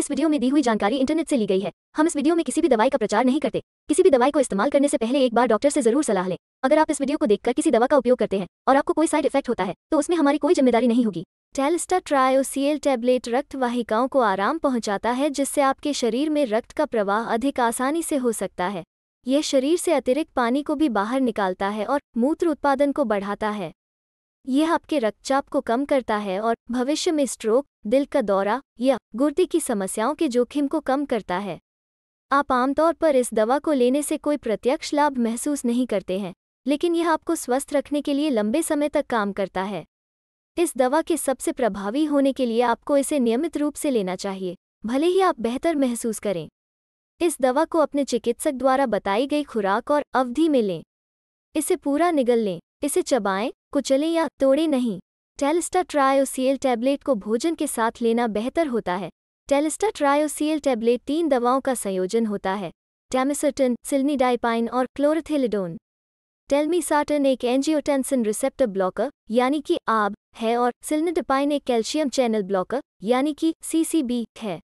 इस वीडियो में दी हुई जानकारी इंटरनेट से ली गई है हम इस वीडियो में किसी भी दवाई का प्रचार नहीं करते किसी भी दवाई को इस्तेमाल करने से पहले एक बार डॉक्टर से जरूर सलाह लें अगर आप इस वीडियो को देखकर किसी दवा का उपयोग करते हैं और आपको कोई साइड इफेक्ट होता है तो उसमें हमारी कोई जिम्मेदारी नहीं होगी टेलस्टा ट्रायोसियल टैबलेट रक्त वाहिकाओं को आराम पहुंचाता है जिससे आपके शरीर में रक्त का प्रवाह अधिक आसानी से हो सकता है यह शरीर से अतिरिक्त पानी को भी बाहर निकालता है और मूत्र उत्पादन को बढ़ाता है यह आपके रक्तचाप को कम करता है और भविष्य में स्ट्रोक दिल का दौरा या गुर्दे की समस्याओं के जोखिम को कम करता है आप आमतौर पर इस दवा को लेने से कोई प्रत्यक्ष लाभ महसूस नहीं करते हैं लेकिन यह आपको स्वस्थ रखने के लिए लंबे समय तक काम करता है इस दवा के सबसे प्रभावी होने के लिए आपको इसे नियमित रूप से लेना चाहिए भले ही आप बेहतर महसूस करें इस दवा को अपने चिकित्सक द्वारा बताई गई खुराक और अवधि में लें इसे पूरा निगल लें इसे चबाएं कुचले या तोड़े नहीं टेलिस्टा ट्रायोसियल टैबलेट को भोजन के साथ लेना बेहतर होता है टेलिस्टा ट्रायोसियल टैबलेट तीन दवाओं का संयोजन होता है टैमिसटन सिल्नीडाइपाइन और क्लोरथिलिडोन टेलमीसाटन एक एंजियोटेंसिन रिसेप्टर ब्लॉकर यानी कि आब है और सिल्निडपाइन एक कैल्शियम चैनल ब्लॉकर यानी कि सीसीबी है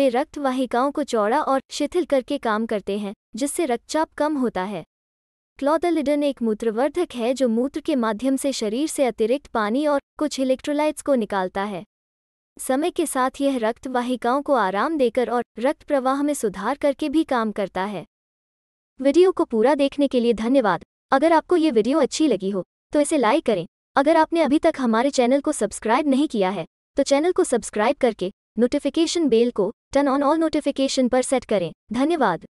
वे रक्त वाहिकाओं को चौड़ा और शिथिल करके काम करते हैं जिससे रक्तचाप कम होता है क्लोथलिडन एक मूत्रवर्धक है जो मूत्र के माध्यम से शरीर से अतिरिक्त पानी और कुछ इलेक्ट्रोलाइट्स को निकालता है समय के साथ यह रक्त वाहिकाओं को आराम देकर और रक्त प्रवाह में सुधार करके भी काम करता है वीडियो को पूरा देखने के लिए धन्यवाद अगर आपको ये वीडियो अच्छी लगी हो तो इसे लाइक करें अगर आपने अभी तक हमारे चैनल को सब्सक्राइब नहीं किया है तो चैनल को सब्सक्राइब करके नोटिफिकेशन बेल को टर्न ऑन ऑल नोटिफिकेशन पर सेट करें धन्यवाद